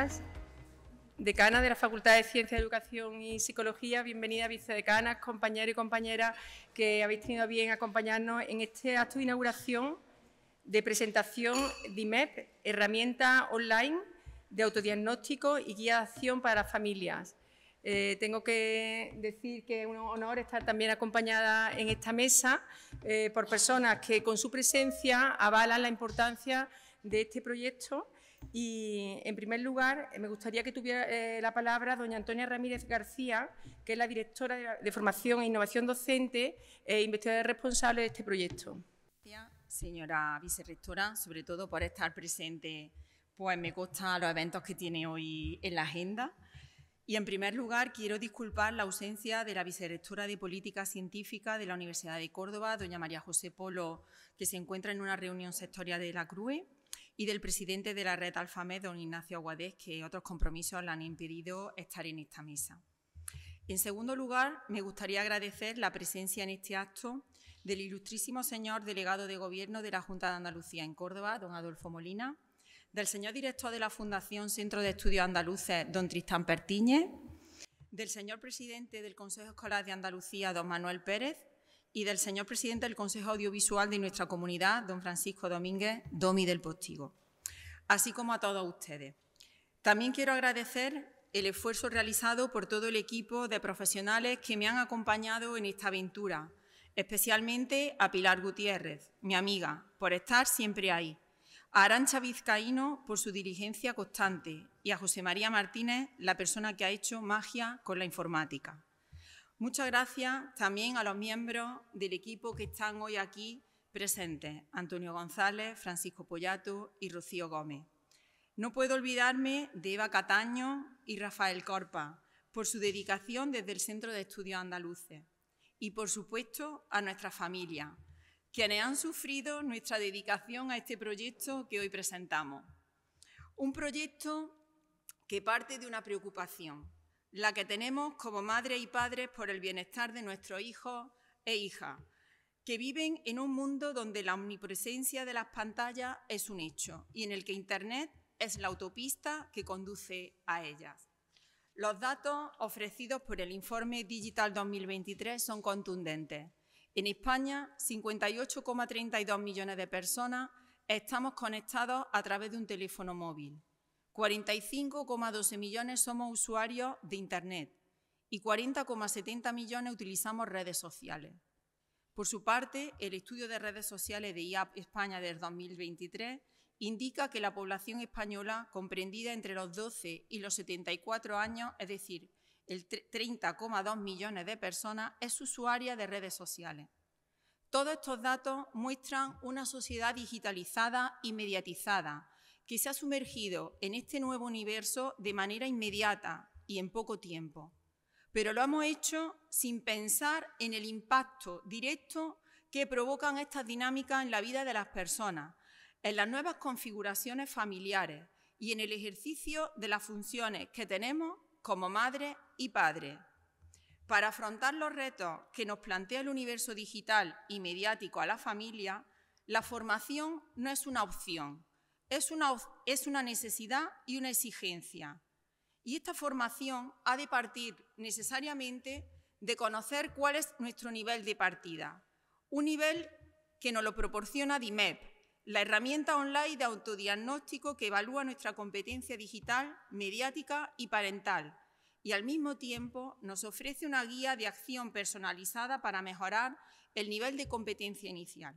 decanas decana de la Facultad de Ciencia, Educación y Psicología, bienvenida vicedecanas, compañeros y compañeras que habéis tenido bien acompañarnos en este acto de inauguración de presentación de IMEP, herramienta online de autodiagnóstico y guía de acción para familias. Eh, tengo que decir que es un honor estar también acompañada en esta mesa eh, por personas que con su presencia avalan la importancia de este proyecto y en primer lugar, eh, me gustaría que tuviera eh, la palabra doña Antonia Ramírez García, que es la directora de, formación e innovación docente e investigadora responsable de este proyecto. Gracias, señora vicerectora, sobre todo por estar presente, pues me consta los eventos que tiene hoy en la agenda. Y en primer lugar, quiero disculpar la ausencia de la vicerectora de Política Científica de la Universidad de Córdoba, doña María José Polo, que se encuentra en una reunión sectorial de la CRUE y del presidente de la red Alfamed, don Ignacio Aguadés, que otros compromisos le han impedido estar en esta mesa. En segundo lugar, me gustaría agradecer la presencia en este acto del ilustrísimo señor delegado de Gobierno de la Junta de Andalucía en Córdoba, don Adolfo Molina, del señor director de la Fundación Centro de Estudios Andaluces, don Tristán Pertiñez, del señor presidente del Consejo Escolar de Andalucía, don Manuel Pérez, y del señor presidente del Consejo Audiovisual de nuestra comunidad, don Francisco Domínguez, Domi del Postigo, así como a todos ustedes. También quiero agradecer el esfuerzo realizado por todo el equipo de profesionales que me han acompañado en esta aventura, especialmente a Pilar Gutiérrez, mi amiga, por estar siempre ahí, a Arancha Vizcaíno por su diligencia constante y a José María Martínez, la persona que ha hecho magia con la informática. Muchas gracias también a los miembros del equipo que están hoy aquí presentes, Antonio González, Francisco Pollato y Rocío Gómez. No puedo olvidarme de Eva Cataño y Rafael Corpa por su dedicación desde el Centro de Estudios Andaluces y, por supuesto, a nuestras familias, quienes han sufrido nuestra dedicación a este proyecto que hoy presentamos. Un proyecto que parte de una preocupación, la que tenemos como madres y padres por el bienestar de nuestros hijos e hijas, que viven en un mundo donde la omnipresencia de las pantallas es un hecho y en el que Internet es la autopista que conduce a ellas. Los datos ofrecidos por el informe Digital 2023 son contundentes. En España, 58,32 millones de personas estamos conectados a través de un teléfono móvil, 45,12 millones somos usuarios de Internet y 40,70 millones utilizamos redes sociales. Por su parte, el estudio de redes sociales de IAP España del 2023 indica que la población española comprendida entre los 12 y los 74 años, es decir, el 30,2 millones de personas, es usuaria de redes sociales. Todos estos datos muestran una sociedad digitalizada y mediatizada, que se ha sumergido en este nuevo universo de manera inmediata y en poco tiempo, pero lo hemos hecho sin pensar en el impacto directo que provocan estas dinámicas en la vida de las personas, en las nuevas configuraciones familiares y en el ejercicio de las funciones que tenemos como madre y padre. Para afrontar los retos que nos plantea el universo digital y mediático a la familia, la formación no es una opción, es una, necesidad y una exigencia. Y esta formación ha de partir necesariamente de conocer cuál es nuestro nivel de partida, un nivel que nos lo proporciona DIMEP, la herramienta online de autodiagnóstico que evalúa nuestra competencia digital, mediática y parental, y al mismo tiempo nos ofrece una guía de acción personalizada para mejorar el nivel de competencia inicial.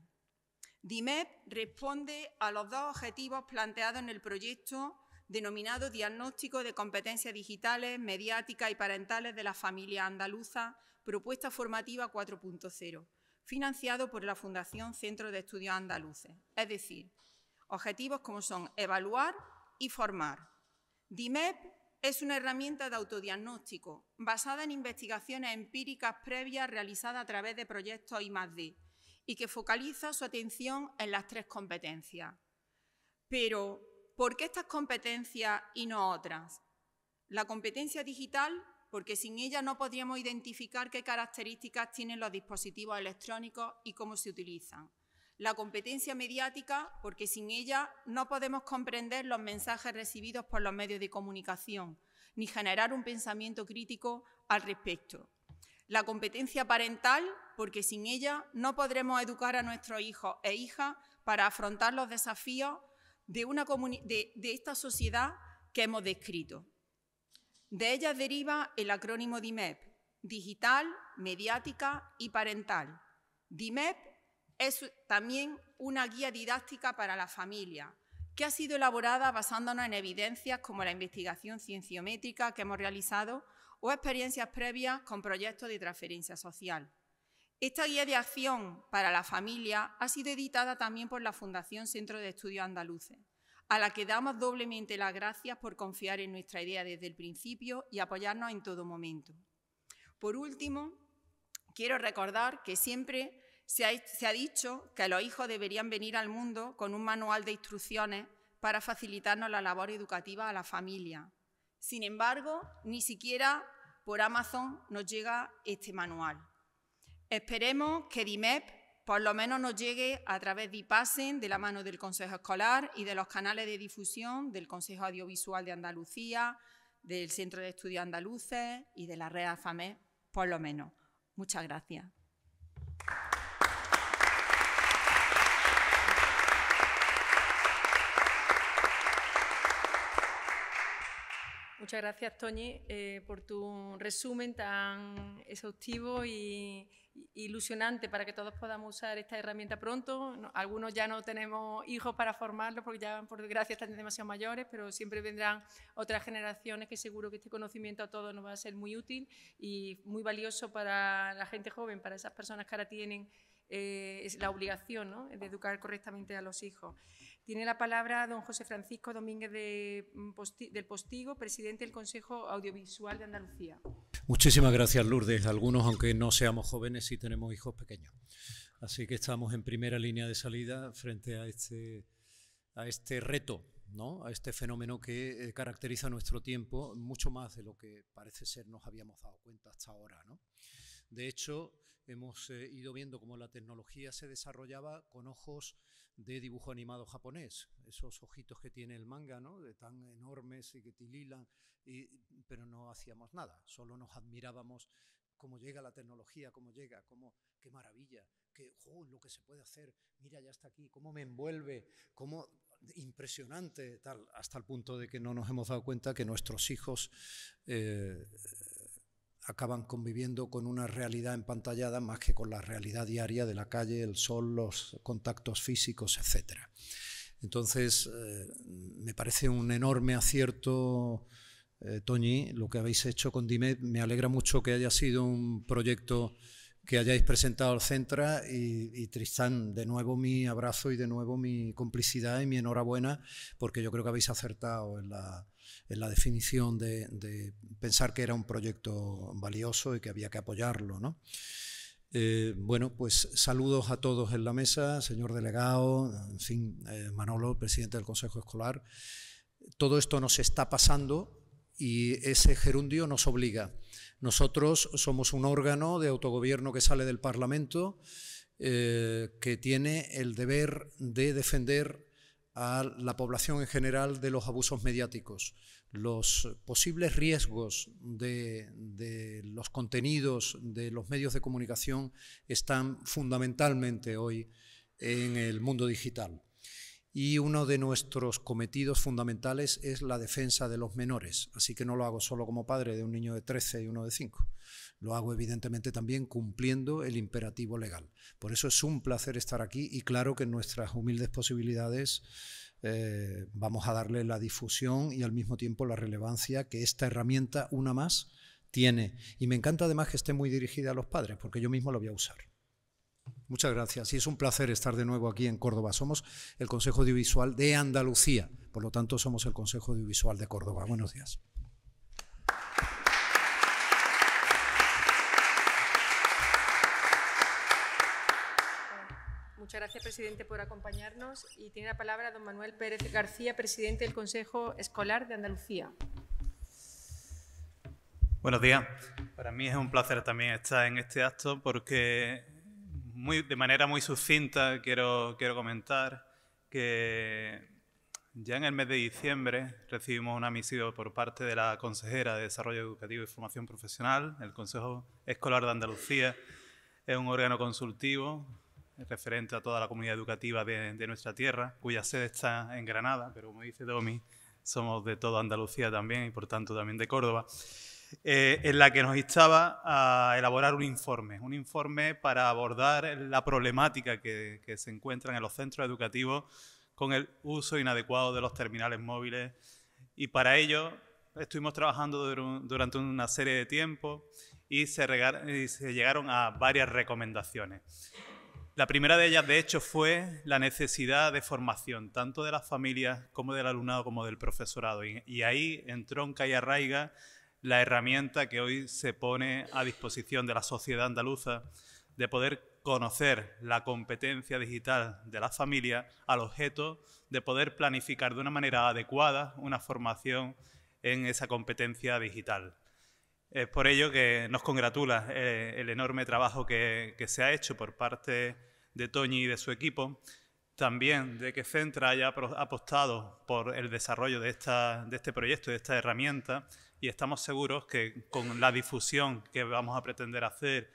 DIMEP responde a los dos objetivos planteados en el proyecto denominado Diagnóstico de Competencias Digitales, Mediáticas y Parentales de la familia andaluza, Propuesta Formativa 4.0, financiado por la Fundación Centro de Estudios Andaluces. Es decir, objetivos como son evaluar y formar. DIMEP es una herramienta de autodiagnóstico basada en investigaciones empíricas previas realizadas a través de proyectos I+.D., y que focaliza su atención en las tres competencias. Pero, ¿por qué estas competencias y no otras? La competencia digital, porque sin ella no podríamos identificar qué características tienen los dispositivos electrónicos y cómo se utilizan. La competencia mediática, porque sin ella no podemos comprender los mensajes recibidos por los medios de comunicación, ni generar un pensamiento crítico al respecto la competencia parental, porque sin ella no podremos educar a nuestros hijos e hijas para afrontar los desafíos de, esta sociedad que hemos descrito. De ella deriva el acrónimo DIMEP, digital, mediática y parental. DIMEP es también una guía didáctica para la familia, que ha sido elaborada basándonos en evidencias como la investigación cienciométrica que hemos realizado o experiencias previas con proyectos de transferencia social. Esta guía de acción para la familia ha sido editada también por la Fundación Centro de Estudios Andaluces, a la que damos doblemente las gracias por confiar en nuestra idea desde el principio y apoyarnos en todo momento. Por último, quiero recordar que siempre se ha, dicho que los hijos deberían venir al mundo con un manual de instrucciones para facilitarnos la labor educativa a la familia. Sin embargo, ni siquiera por Amazon nos llega este manual. Esperemos que DIMEP por lo menos nos llegue a través de IPASEN, de la mano del Consejo Escolar y de los canales de difusión del Consejo Audiovisual de Andalucía, del Centro de Estudios Andaluces y de la red AFAME, por lo menos. Muchas gracias. Muchas gracias, Toñi, eh, por tu resumen tan exhaustivo y, ilusionante para que todos podamos usar esta herramienta pronto. algunos ya no tenemos hijos para formarlos porque ya, por desgracia, están demasiado mayores, pero siempre vendrán otras generaciones que seguro que este conocimiento a todos nos va a ser muy útil y muy valioso para la gente joven, para esas personas que ahora tienen eh, la obligación de educar correctamente a los hijos. Tiene la palabra don José Francisco Domínguez de mm, del Postigo, presidente del Consejo Audiovisual de Andalucía. Muchísimas gracias, Lourdes. Algunos, aunque no seamos jóvenes, sí tenemos hijos pequeños. Así que estamos en primera línea de salida frente a este, este reto, ¿no? a este fenómeno que eh, caracteriza nuestro tiempo mucho más de lo que parece ser nos habíamos dado cuenta hasta ahora. ¿no? De hecho, hemos eh, ido viendo cómo la tecnología se desarrollaba con ojos de dibujo animado japonés, esos ojitos que tiene el manga, ¿no? de tan enormes y que tililan, y, pero no hacíamos nada, solo nos admirábamos cómo llega la tecnología, cómo llega, cómo, qué maravilla, qué lo que se puede hacer, mira, ya está aquí, cómo me envuelve, cómo impresionante, tal, hasta el punto de que no nos hemos dado cuenta que nuestros hijos eh, acaban conviviendo con una realidad empantallada más que con la realidad diaria de la calle, el sol, los contactos físicos, etc. Entonces, eh, me parece un enorme acierto, eh, Toñi, lo que habéis hecho con Dime. Me alegra mucho que haya sido un proyecto que hayáis presentado al Centra y, Tristán, de nuevo mi abrazo y de nuevo mi complicidad y mi enhorabuena, porque yo creo que habéis acertado en la, definición de, pensar que era un proyecto valioso y que había que apoyarlo. Eh, bueno, pues saludos a todos en la mesa, señor delegado, en fin, eh, Manolo, presidente del Consejo Escolar. Todo esto nos está pasando y ese gerundio nos obliga nosotros somos un órgano de autogobierno que sale del Parlamento, eh, que tiene el deber de defender a la población en general de los abusos mediáticos, los posibles riesgos de, los contenidos de los medios de comunicación están fundamentalmente hoy en el mundo digital y uno de nuestros cometidos fundamentales es la defensa de los menores. Así que no lo hago solo como padre de un niño de 13 y uno de 5. Lo hago evidentemente también cumpliendo el imperativo legal. Por eso es un placer estar aquí y claro que en nuestras humildes posibilidades eh, vamos a darle la difusión y al mismo tiempo la relevancia que esta herramienta, una más, tiene. Y me encanta además que esté muy dirigida a los padres porque yo mismo lo voy a usar. Muchas gracias. Y es un placer estar de nuevo aquí en Córdoba. Somos el Consejo Audiovisual de Andalucía. Por lo tanto, somos el Consejo Audiovisual de Córdoba. Buenos días. Muchas gracias, presidente, por acompañarnos. Y tiene la palabra don Manuel Pérez García, presidente del Consejo Escolar de Andalucía. Buenos días. Para mí es un placer también estar en este acto porque de manera muy sucinta quiero, comentar que ya en el mes de diciembre recibimos una misiva por parte de la consejera de Desarrollo Educativo y Formación Profesional, el Consejo Escolar de Andalucía. Es un órgano consultivo referente a toda la comunidad educativa de, de nuestra tierra, cuya sede está en Granada, pero como dice Domi, somos de toda Andalucía también y por tanto también de Córdoba. Eh, en la que nos instaba a elaborar un informe, un informe para abordar la problemática que, se encuentra en los centros educativos con el uso inadecuado de los terminales móviles y para ello estuvimos trabajando durante una serie de tiempo y se, llegaron a varias recomendaciones. La primera de ellas, de hecho, fue la necesidad de formación, tanto de las familias como del alumnado como del profesorado. Y, y ahí en tronca y arraiga la herramienta que hoy se pone a disposición de la sociedad andaluza de poder conocer la competencia digital de la familia al objeto de poder planificar de una manera adecuada una formación en esa competencia digital. Es por ello que nos congratula eh, el enorme trabajo que, se ha hecho por parte de Toñi y de su equipo, también de que Centra haya apostado por el desarrollo de, de este proyecto, de esta herramienta, y estamos seguros que con la difusión que vamos a pretender hacer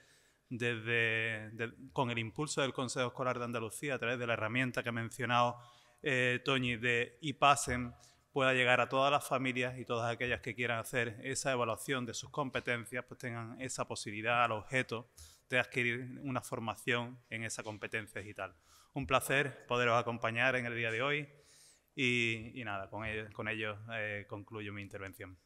desde, con el impulso del Consejo Escolar de Andalucía a través de la herramienta que ha mencionado eh, Toñi de IPASEM, pueda llegar a todas las familias y todas aquellas que quieran hacer esa evaluación de sus competencias, pues tengan esa posibilidad al objeto de adquirir una formación en esa competencia digital. Un placer poderos acompañar en el día de hoy y, nada, con ello, con eh, concluyo mi intervención.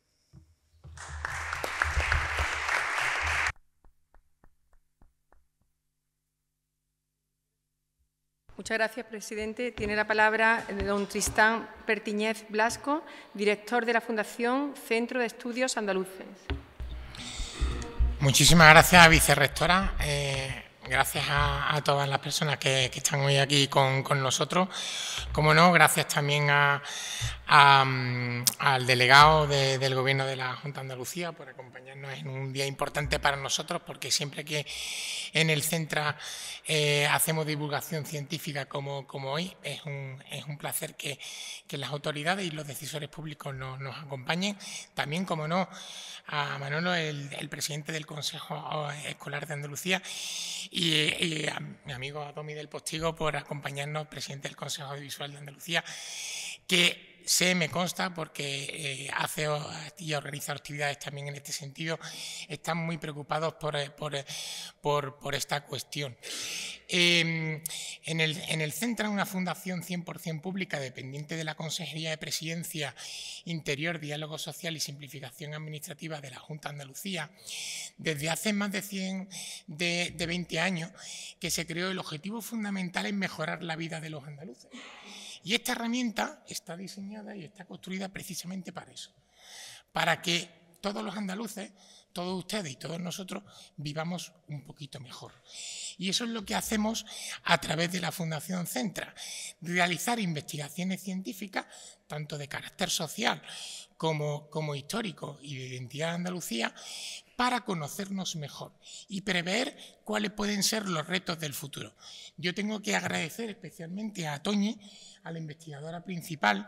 Muchas gracias, presidente. Tiene la palabra don Tristán Pertiñez Blasco, director de la Fundación Centro de Estudios Andaluces. Muchísimas gracias, vicerrectora. Eh, gracias a, todas las personas que, están hoy aquí con, nosotros. Como no, gracias también al delegado del Gobierno de la Junta de Andalucía por acompañarnos en un día importante para nosotros, porque siempre que en el centro eh, hacemos divulgación científica como, hoy, es un, placer que, las autoridades y los decisores públicos nos, acompañen. También, como no, a Manolo, el, presidente del Consejo Escolar de Andalucía y, a mi amigo Adomi del Postigo por acompañarnos, presidente del Consejo Audiovisual de Andalucía, que sé, me consta, porque eh, hace y organiza actividades también en este sentido, están muy preocupados por, eh, eh, esta cuestión. Em, en, el, en el centro, una fundación 100% pública dependiente de la Consejería de Presidencia, Interior, Diálogo Social y Simplificación Administrativa de la Junta Andalucía, desde hace más de 100, de, de 20 años que se creó, el objetivo fundamental es mejorar la vida de los andaluces. Y esta herramienta está diseñada y está construida precisamente para eso, para que todos los andaluces, todos ustedes y todos nosotros vivamos un poquito mejor. Y eso es lo que hacemos a través de la Fundación Centra, realizar investigaciones científicas, tanto de carácter social como, histórico y de identidad Andalucía, para conocernos mejor y prever cuáles pueden ser los retos del futuro. Yo tengo que agradecer especialmente a Toñi, a la investigadora principal,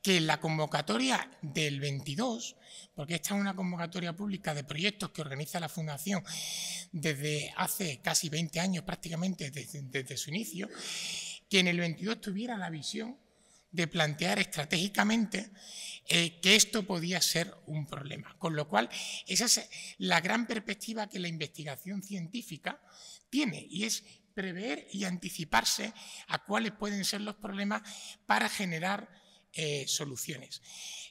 que la convocatoria del 22, porque esta es una convocatoria pública de proyectos que organiza la Fundación desde hace casi 20 años prácticamente, desde, su inicio, que en el 22 tuviera la visión de plantear estratégicamente eh, que esto podía ser un problema. Con lo cual, esa es la gran perspectiva que la investigación científica tiene y es prever y anticiparse a cuáles pueden ser los problemas para generar eh, soluciones.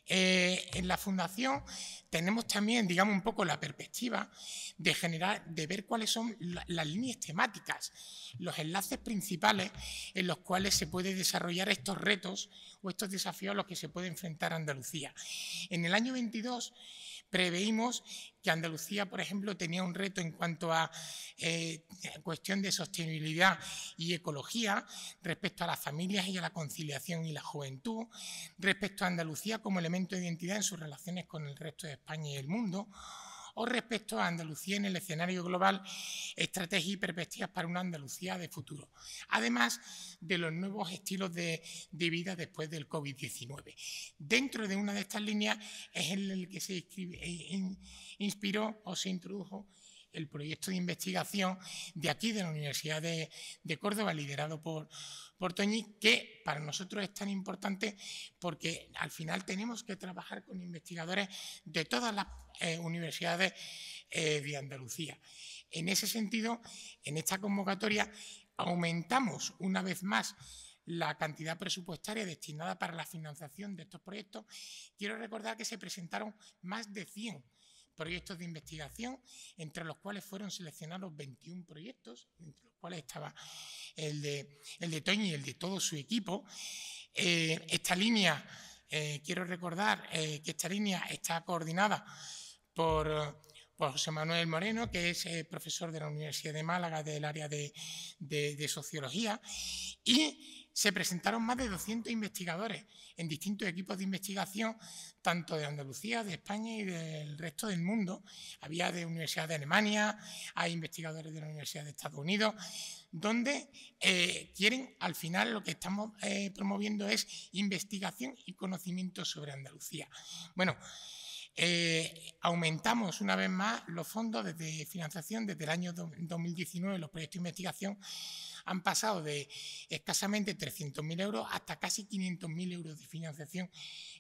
Eh, en la Fundación tenemos también, digamos, un poco la perspectiva de generar, de ver cuáles son las líneas temáticas, los enlaces principales en los cuales se puede desarrollar estos retos o estos desafíos a los que se puede enfrentar Andalucía. En el año 22 Preveímos que Andalucía, por ejemplo, tenía un reto en cuanto a eh, cuestión de sostenibilidad y ecología, respecto a las familias y a la conciliación y la juventud, respecto a Andalucía como elemento de identidad en sus relaciones con el resto de España y el mundo, o respecto a Andalucía en el escenario global, estrategia y perspectivas para una Andalucía de futuro, además de los nuevos estilos de, vida después del COVID-19. Dentro de una de estas líneas es el que se eh, inspiró o se introdujo el proyecto de investigación de aquí, de la Universidad de, Córdoba, liderado por, por Toñi, que para nosotros es tan importante porque al final tenemos que trabajar con investigadores de todas las eh, universidades eh, de Andalucía. En ese sentido, en esta convocatoria aumentamos una vez más la cantidad presupuestaria destinada para la financiación de estos proyectos. Quiero recordar que se presentaron más de 100 proyectos de investigación, entre los cuales fueron seleccionados 21 proyectos, entre los cuales estaba el de, el de Toñi y el de todo su equipo. Eh, esta línea, eh, quiero recordar eh, que esta línea está coordinada por José Manuel Moreno, que es eh, profesor de la Universidad de Málaga del área de, sociología, y se presentaron más de 200 investigadores en distintos equipos de investigación, tanto de Andalucía, de España y del resto del mundo. Había de Universidad de Alemania, hay investigadores de la Universidad de Estados Unidos, donde eh, quieren, al final, lo que estamos eh, promoviendo es investigación y conocimiento sobre Andalucía. Bueno, eh, aumentamos una vez más los fondos de financiación desde el año 2019. Los proyectos de investigación han pasado de escasamente 300.000 euros hasta casi 500.000 euros de financiación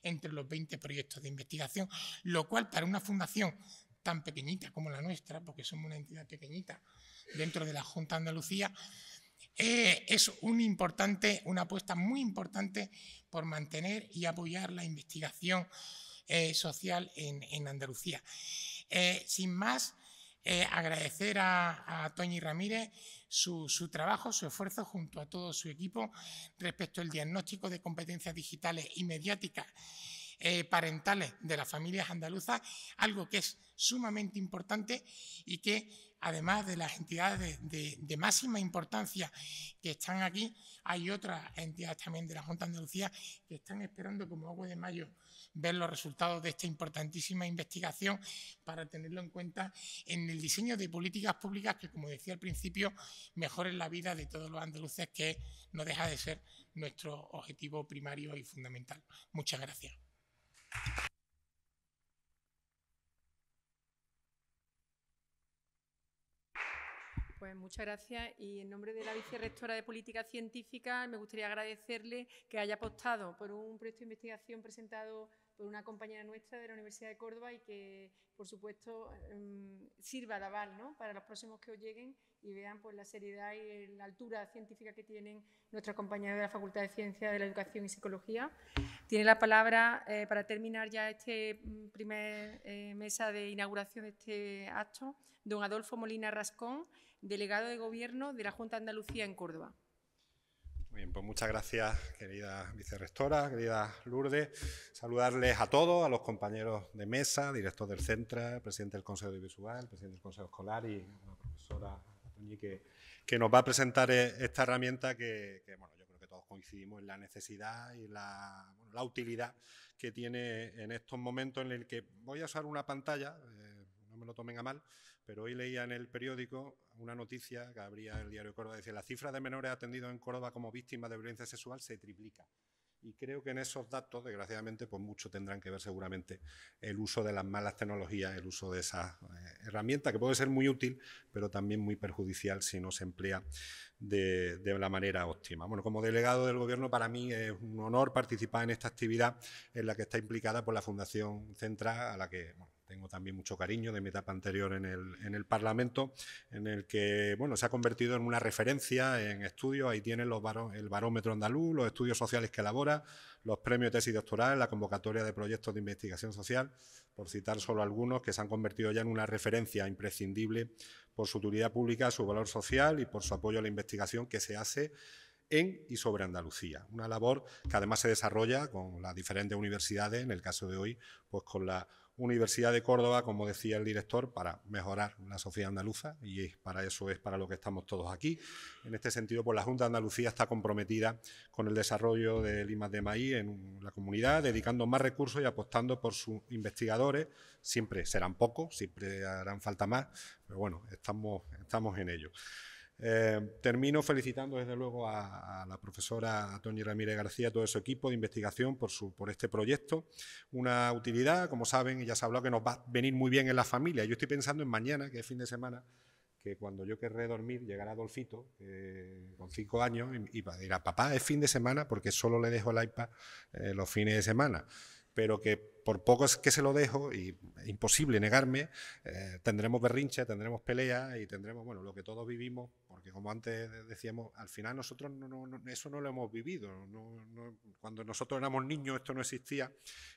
entre los 20 proyectos de investigación, lo cual para una fundación tan pequeñita como la nuestra, porque somos una entidad pequeñita dentro de la Junta de Andalucía, eh, es un importante, una apuesta muy importante por mantener y apoyar la investigación eh, social en, Andalucía. Eh, sin más, eh, agradecer a, a, Toñi Ramírez su, trabajo, su esfuerzo junto a todo su equipo respecto al diagnóstico de competencias digitales y mediáticas parentales de las familias andaluzas, algo que es sumamente importante y que además de las entidades de, máxima importancia que están aquí, hay otras entidades también de la Junta de Andalucía que están esperando como agua de mayo ver los resultados de esta importantísima investigación para tenerlo en cuenta en el diseño de políticas públicas que, como decía al principio, mejoren la vida de todos los andaluces, que no deja de ser nuestro objetivo primario y fundamental. Muchas gracias. Pues muchas gracias y en nombre de la vicerectora de Política Científica me gustaría agradecerle que haya apostado por un proyecto de investigación presentado por una compañera nuestra de la Universidad de Córdoba y que, por supuesto, em, sirva de aval ¿no? para los próximos que os lleguen y vean pues, la seriedad y la altura científica que tienen nuestros compañeros de la Facultad de Ciencias de la Educación y Psicología. Tiene la palabra, eh, para terminar ya este mm, primer eh, mesa de inauguración de este acto, don Adolfo Molina Rascón, delegado de Gobierno de la Junta de Andalucía en Córdoba. bien, pues muchas gracias, querida vicerrectora, querida Lourdes. Saludarles a todos, a los compañeros de mesa, director del Centro, presidente del Consejo de Visual, presidente del Consejo Escolar y a la profesora que, nos va a presentar e, esta herramienta que, yo creo que todos coincidimos en la necesidad y la, utilidad que tiene en estos momentos en el que voy a usar una pantalla. Eh, me lo tomen a mal, pero hoy leía en el periódico una noticia que abría el diario Córdoba, dice la cifra de menores atendidos en Córdoba como víctimas de violencia sexual se triplica. Y creo que en esos datos, desgraciadamente, pues mucho tendrán que ver seguramente el uso de las malas tecnologías, el uso de esa eh, herramienta que puede ser muy útil, pero también muy perjudicial si no se emplea de, la manera óptima. Bueno, como delegado del Gobierno, para mí es un honor participar en esta actividad en la que está implicada por pues, la Fundación Centra, a la que tengo también mucho cariño de mi etapa anterior en el, en el, Parlamento, en el que bueno, se ha convertido en una referencia en estudios. Ahí tienen el barómetro andaluz, los estudios sociales que elabora, los premios tesis doctoral, la convocatoria de proyectos de investigación social, por citar solo algunos que se han convertido ya en una referencia imprescindible por su utilidad pública, su valor social y por su apoyo a la investigación que se hace en y sobre Andalucía. Una labor que además se desarrolla con las diferentes universidades, en el caso de hoy, pues con la Universidad de Córdoba, como decía el director, para mejorar la sociedad andaluza y para eso es para lo que estamos todos aquí. En este sentido, por pues, la Junta de Andalucía está comprometida con el desarrollo del Limas de Maíz en la comunidad, dedicando más recursos y apostando por sus investigadores. Siempre serán pocos, siempre harán falta más, pero bueno, estamos, estamos en ello. Eh, termino felicitando desde luego a, la profesora Tony Ramírez García, a todo su equipo de investigación por, su, por este proyecto. Una utilidad, como saben, ya se ha hablado que nos va a venir muy bien en la familia. Yo estoy pensando en mañana, que es fin de semana, que cuando yo querré dormir llegará Adolfito eh, con cinco años y, dirá, ah, papá, es fin de semana porque solo le dejo el iPad eh, los fines de semana. Pero que por poco es que se lo dejo, y es imposible negarme, tendremos berrinche, tendremos pelea y tendremos, bueno, lo que todos vivimos porque como antes decíamos, al final nosotros eso no lo hemos vivido. cuando nosotros éramos niños esto no existía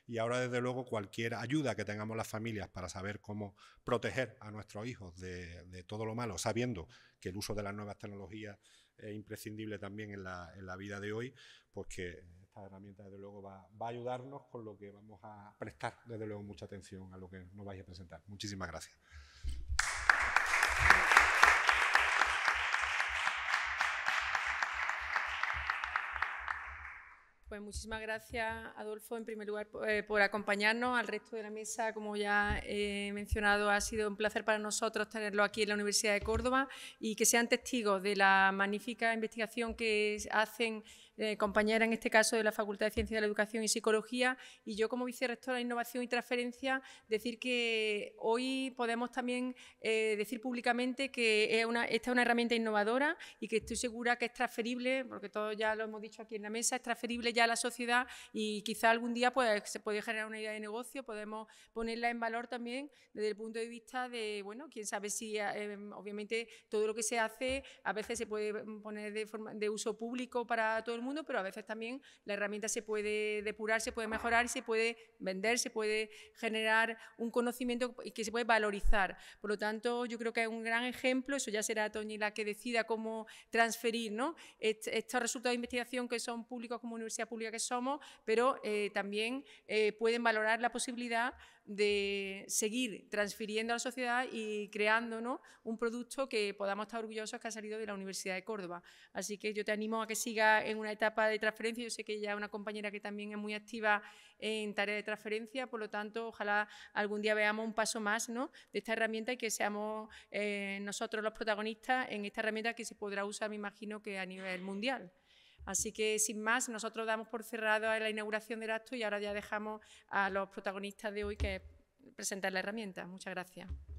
y ahora desde luego cualquier ayuda que tengamos las familias para saber cómo proteger a nuestros hijos de, todo lo malo, sabiendo que el uso de las nuevas tecnologías es imprescindible también en la, vida de hoy, pues que esta herramienta desde luego va, va a ayudarnos con lo que vamos a prestar desde luego mucha atención a lo que nos vais a presentar. Muchísimas gracias. Pues muchísimas gracias, Adolfo, en primer lugar, eh, por acompañarnos al resto de la mesa. Como ya eh, he mencionado, ha sido un placer para nosotros tenerlo aquí en la Universidad de Córdoba y que sean testigos de la magnífica investigación que hacen eh, compañera en este caso de la Facultad de Ciencias de la Educación y Psicología, y yo como vicerrectora de Innovación y Transferencia, decir que hoy podemos también eh, decir públicamente que es una, esta es una herramienta innovadora y que estoy segura que es transferible, porque todos ya lo hemos dicho aquí en la mesa, es transferible ya a la sociedad y quizá algún día pues, se puede generar una idea de negocio, podemos ponerla en valor también desde el punto de vista de, bueno, quién sabe si, eh, obviamente, todo lo que se hace a veces se puede poner de, forma, de uso público para todo el mundo, pero a veces también la herramienta se puede depurar, se puede mejorar, se puede vender, se puede generar un conocimiento y que se puede valorizar. Por lo tanto, yo creo que es un gran ejemplo, eso ya será Toñi la que decida cómo transferir ¿no? estos resultados de investigación que son públicos como universidad pública que somos, pero eh, también eh, pueden valorar la posibilidad de seguir transfiriendo a la sociedad y creando un producto que podamos estar orgullosos que ha salido de la Universidad de Córdoba. Así que yo te animo a que sigas en una etapa de transferencia. Yo sé que ella es una compañera que también es muy activa en tareas de transferencia, por lo tanto, ojalá algún día veamos un paso más de esta herramienta y que seamos eh, nosotros los protagonistas en esta herramienta que se podrá usar, me imagino, que a nivel mundial. Así que, sin más, nosotros damos por cerrado la inauguración del acto y ahora ya dejamos a los protagonistas de hoy que presenten la herramienta. Muchas gracias.